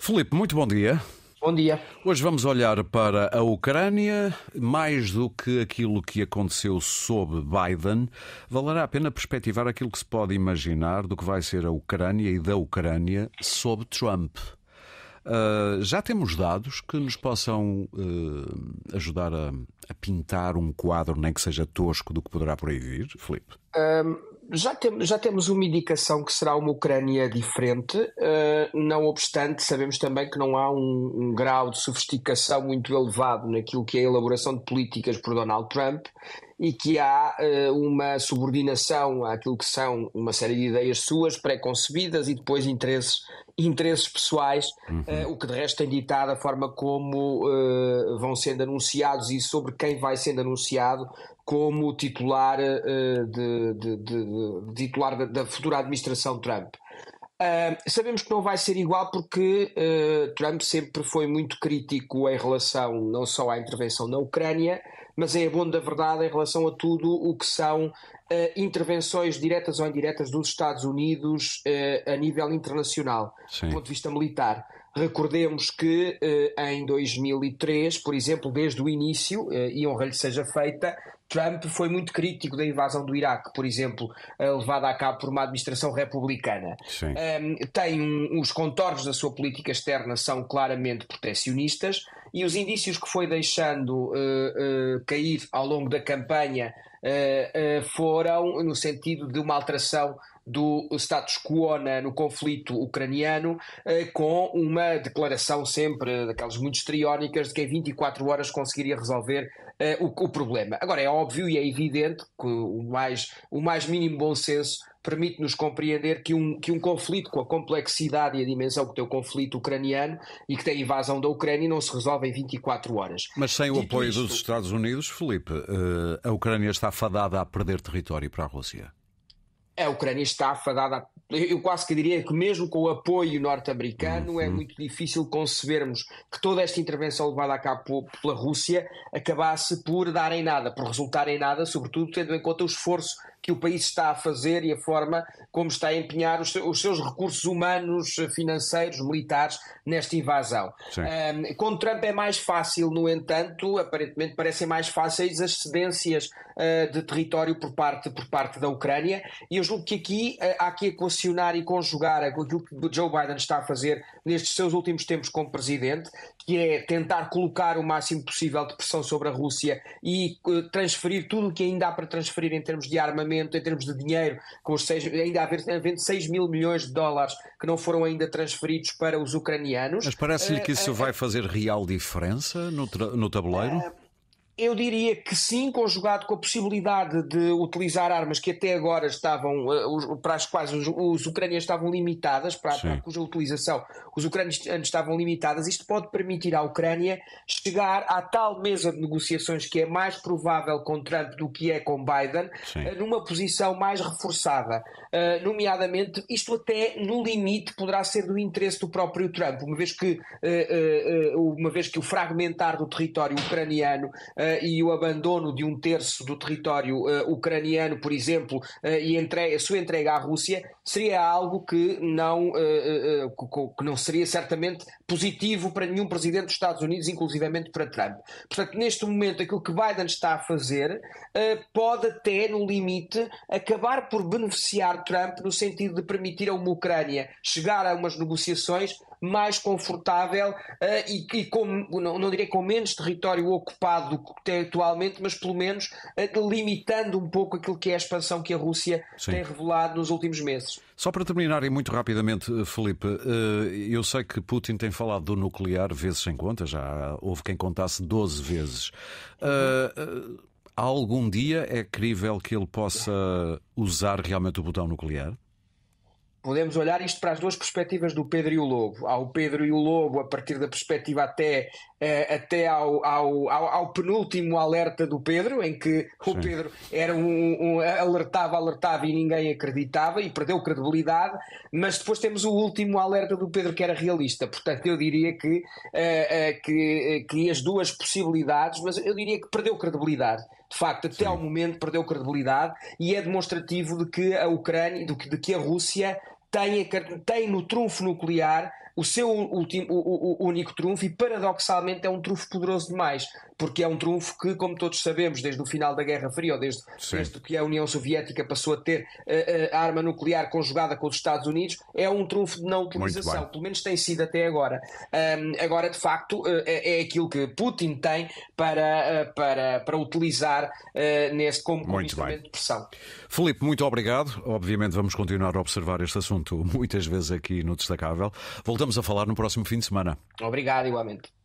Filipe, muito bom dia. Bom dia. Hoje vamos olhar para a Ucrânia. Mais do que aquilo que aconteceu sob Biden, valerá a pena perspectivar aquilo que se pode imaginar do que vai ser a Ucrânia e da Ucrânia sob Trump. Uh, já temos dados que nos possam uh, ajudar a, a, pintar um quadro, nem que seja tosco, do que poderá por aí vir, Filipe? Um, já, tem, já temos uma indicação que será uma Ucrânia diferente, uh, não obstante, sabemos também que não há um, um, grau de sofisticação muito elevado naquilo que é a elaboração de políticas por Donald Trump e que há uh, uma subordinação àquilo que são uma série de ideias suas pré-concebidas e depois interesses, interesses pessoais, uhum. uh, o que de resto tem ditado a forma como uh, vão sendo anunciados e sobre quem vai sendo anunciado como titular, de, de, de, titular da, da futura administração Trump. Uh, sabemos que não vai ser igual porque uh, Trump sempre foi muito crítico em relação não só à intervenção na Ucrânia, mas em é abono da verdade em relação a tudo o que são Uh, intervenções diretas ou indiretas dos Estados Unidos uh, a nível internacional, Sim. do ponto de vista militar. Recordemos que uh, em 2003, por exemplo, desde o início, e honra lhe seja feita, Trump foi muito crítico da invasão do Iraque, por exemplo, levada a cabo por uma administração republicana. Um, ehm, tem um, os contornos da sua política externa são claramente proteccionistas, e os indícios que foi deixando uh, uh, cair ao longo da campanha uh, foram no sentido de uma alteração do status quo na, no conflito ucraniano, com uma declaração sempre daquelas muito estriónicas de que em 24 horas conseguiria resolver o, o, problema. Agora, é óbvio e é evidente que o mais, o mais mínimo bom senso permite-nos compreender que um, que um conflito com a complexidade e a dimensão que tem o conflito ucraniano e que tem a invasão da Ucrânia não se resolve em 24 horas. Mas sem Dito o apoio isto... dos Estados Unidos, Felipe, eh, a Ucrânia está fadada a perder território para a Rússia. A Ucrânia está fadada. Eu quase que diria que, mesmo com o apoio norte-americano, é uhum. é muito difícil concebermos que toda esta intervenção levada a cabo pela Rússia acabasse por dar em nada, por resultar em nada, sobretudo tendo em conta o esforço que o país está a fazer e a forma como está a empenhar os, os seus recursos humanos, eh, financeiros, militares nesta invasão. Um, com Trump é mais fácil, no entanto, aparentemente parecem mais fáceis as cedências uh, de território por parte, por parte da Ucrânia e eu julgo que aqui uh, há que equacionar e conjugar aquilo que Joe Biden está a fazer nestes seus últimos tempos como presidente, que é tentar colocar o máximo possível de pressão sobre a Rússia e uh, transferir tudo o que ainda há para transferir em termos de armamento orçamento, em termos de dinheiro, com os seis, ainda havendo, havendo 6 mil milhões de dólares que não foram ainda transferidos para os ucranianos. Mas parece-lhe que isso eh, eh, vai fazer real diferença no, no tabuleiro? Eh, eu diria que sim, conjugado com a possibilidade de utilizar armas que até agora estavam, eh, para as quais os, os ucranianos estavam limitadas, para, para cuja utilização os ucranianos estavam limitadas, isto pode permitir à Ucrânia chegar à tal mesa de negociações que é mais provável com Trump do que é com Biden, sim. Eh, numa posição mais reforçada. Uh, nomeadamente, isto até no limite poderá ser do interesse do próprio Trump, uma vez que, uh, uh, uma vez que o fragmentar do território ucraniano eh, e o abandono de um terço do território eh, ucraniano, por exemplo, eh, e a sua entrega à Rússia, seria algo que não, que não seria certamente positivo para nenhum presidente dos Estados Unidos, inclusivamente para Trump. Portanto, neste momento, aquilo que Biden está a fazer pode até, no limite, acabar por beneficiar Trump no sentido de permitir a uma Ucrânia chegar a umas negociações mais confortável uh, e, e, com, não, não direi com menos território ocupado do que tem atualmente, mas pelo menos uh, limitando um pouco aquilo que é a expansão que a Rússia Sim. tem revelado nos últimos meses. Só para terminar e muito rapidamente, eh, Felipe, eu sei que Putin tem falado do nuclear vezes sem conta, já houve quem contasse 12 vezes. Algum dia é crível que ele possa usar realmente o botão nuclear? podemos olhar isto para as duas perspectivas do Pedro e o Lobo. Há o Pedro e o Lobo a partir da perspectiva até, uh, até ao, ao, ao, ao, penúltimo alerta do Pedro, em que Sim. o Pedro era um, um, alertava, alertava e ninguém acreditava e perdeu credibilidade, mas depois temos o último alerta do Pedro que era realista. Portanto, eu diria que, uh, uh, que, que as duas possibilidades, mas eu diria que perdeu credibilidade de facto, até Sim. ao momento perdeu credibilidade e é demonstrativo de que a Ucrânia, de que a Rússia tem, tem no trunfo nuclear o seu o, o, único trunfo e paradoxalmente é um trunfo poderoso demais, porque é um trunfo que, como todos sabemos, desde o final da Guerra Fria, ou desde, desde que a União Soviética passou a ter uh, a arma nuclear conjugada com os Estados Unidos, é um trunfo de não utilização, pelo menos tem sido até agora. Um, agora, de facto, uh, é, aquilo que Putin tem para, uh, para, para utilizar neste como, como instrumento de pressão. Filipe, muito obrigado. Obviamente vamos continuar a observar este assunto muitas vezes aqui no Destacável. Voltamos Voltamos a falar no próximo fim de semana. Obrigado, igualmente.